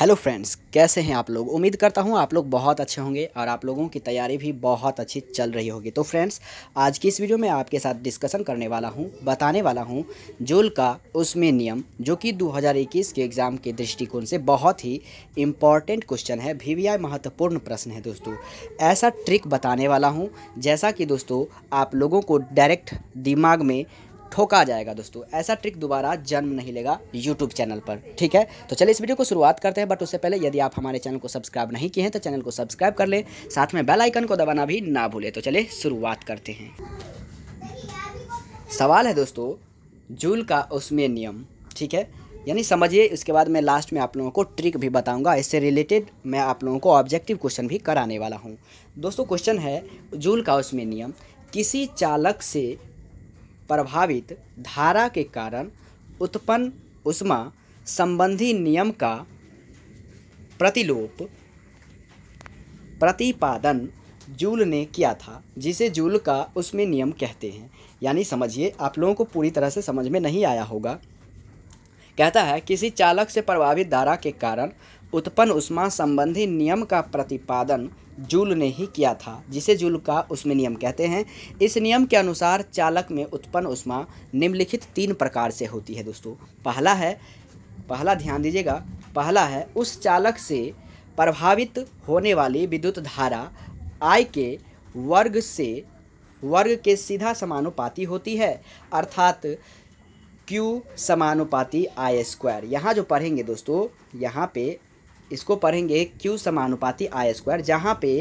hello friends कैसे हैं आप लोग उम्मीद करता हूं आप लोग बहुत अच्छे होंगे और आप लोगों की तैयारी भी बहुत अच्छी चल रही होगी तो फ्रेंड्स आज की इस वीडियो में आपके साथ डिस्कशन करने वाला हूं बताने वाला हूं जोल का उसमें नियम जो कि 2021 के एग्ज़ाम के दृष्टिकोण से बहुत ही इम्पॉर्टेंट क्वेश्चन है वी महत्वपूर्ण प्रश्न है दोस्तों ऐसा ट्रिक बताने वाला हूँ जैसा कि दोस्तों आप लोगों को डायरेक्ट दिमाग में ठोका जाएगा दोस्तों ऐसा ट्रिक दोबारा जन्म नहीं लेगा यूट्यूब चैनल पर ठीक है तो चलिए इस वीडियो को शुरुआत करते हैं बट उससे पहले यदि आप हमारे चैनल को सब्सक्राइब नहीं किए हैं तो चैनल को सब्सक्राइब कर लें साथ में बेल आइकन को दबाना भी ना भूलें तो चलिए शुरुआत करते हैं सवाल है दोस्तों जूल का उसमें नियम ठीक है यानी समझिए उसके बाद मैं लास्ट में आप लोगों को ट्रिक भी बताऊंगा इससे रिलेटेड मैं आप लोगों को ऑब्जेक्टिव क्वेश्चन भी कराने वाला हूं दोस्तों क्वेश्चन है जूल का उसमें नियम किसी चालक से प्रभावित धारा के कारण उत्पन्न उष्मा संबंधी नियम का प्रतिलोप प्रतिपादन जूल ने किया था जिसे जूल का उसमें नियम कहते हैं यानी समझिए आप लोगों को पूरी तरह से समझ में नहीं आया होगा कहता है किसी चालक से प्रभावित धारा के कारण उत्पन्न उष्मा संबंधी नियम का प्रतिपादन जूल ने ही किया था जिसे जूल का उसमें नियम कहते हैं इस नियम के अनुसार चालक में उत्पन्न उष्मा निम्नलिखित तीन प्रकार से होती है दोस्तों पहला है पहला ध्यान दीजिएगा पहला है उस चालक से प्रभावित होने वाली विद्युत धारा आय के वर्ग से वर्ग के सीधा समानुपाती होती है अर्थात क्यू समानुपाती आई स्क्वायर यहाँ जो पढ़ेंगे दोस्तों यहाँ पे इसको पढ़ेंगे क्यू समानुपाती आई स्क्वायर जहाँ पे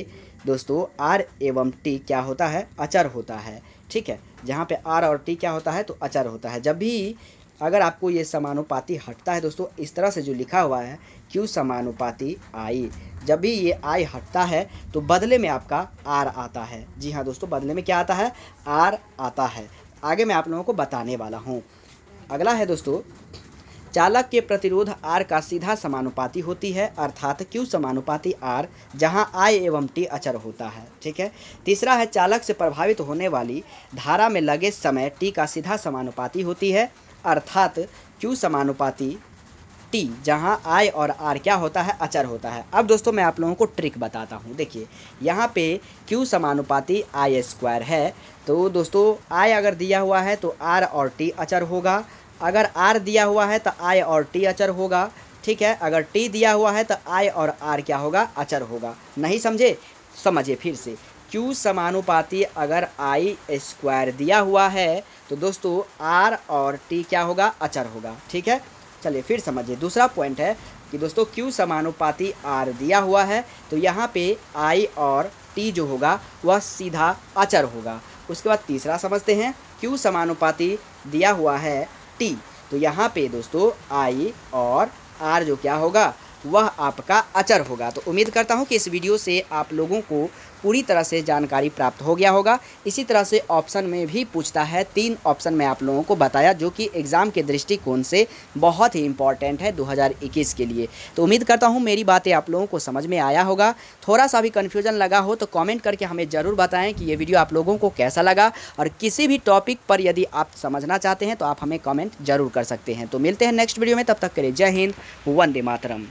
दोस्तों आर एवं टी क्या होता है अचर होता है ठीक है जहाँ पे आर और टी क्या होता है तो अचर होता है जब भी अगर आपको ये समानुपाती हटता है दोस्तों इस तरह से जो लिखा हुआ है क्यू समानुपाती आई जब भी ये आई हटता है तो बदले में आपका आर आता है जी हाँ दोस्तों बदले में क्या आता है आर आता है आगे मैं आप लोगों को बताने वाला हूँ अगला है दोस्तों चालक के प्रतिरोध आर का सीधा समानुपाती होती है अर्थात क्यू समानुपाती आर जहां आई एवं टी अचर होता है ठीक है तीसरा है चालक से प्रभावित होने वाली धारा में लगे समय टी का सीधा समानुपाती होती है अर्थात क्यू समानुपाती टी जहाँ आई और आर क्या होता है अचर होता है अब दोस्तों मैं आप लोगों को ट्रिक बताता हूँ देखिए यहाँ पे क्यू समानुपाती आई स्क्वायर है तो दोस्तों आई अगर दिया हुआ है तो आर और टी अचर होगा अगर आर दिया हुआ है तो आय और टी अचर होगा ठीक है अगर टी दिया हुआ है तो आय और आर क्या होगा अचर होगा नहीं समझे समझिए फिर से क्यू समानुपाती अगर आई स्क्वायर दिया हुआ है तो दोस्तों आर और टी क्या होगा अचर होगा ठीक है चलिए फिर समझिए दूसरा पॉइंट है कि दोस्तों क्यू समानुपाती आर दिया हुआ है तो यहाँ पे आई और टी जो होगा वह सीधा अचर होगा उसके बाद तीसरा समझते हैं क्यू समानुपाती दिया हुआ है टी तो यहाँ पे दोस्तों आई और आर जो क्या होगा वह आपका अचर होगा तो उम्मीद करता हूँ कि इस वीडियो से आप लोगों को पूरी तरह से जानकारी प्राप्त हो गया होगा इसी तरह से ऑप्शन में भी पूछता है तीन ऑप्शन में आप लोगों को बताया जो कि एग्ज़ाम के दृष्टिकोण से बहुत ही इंपॉर्टेंट है 2021 के लिए तो उम्मीद करता हूँ मेरी बातें आप लोगों को समझ में आया होगा थोड़ा सा भी कन्फ्यूजन लगा हो तो कॉमेंट करके हमें ज़रूर बताएँ कि ये वीडियो आप लोगों को कैसा लगा और किसी भी टॉपिक पर यदि आप समझना चाहते हैं तो आप हमें कॉमेंट ज़रूर कर सकते हैं तो मिलते हैं नेक्स्ट वीडियो में तब तक करें जय हिंद वंदे मातरम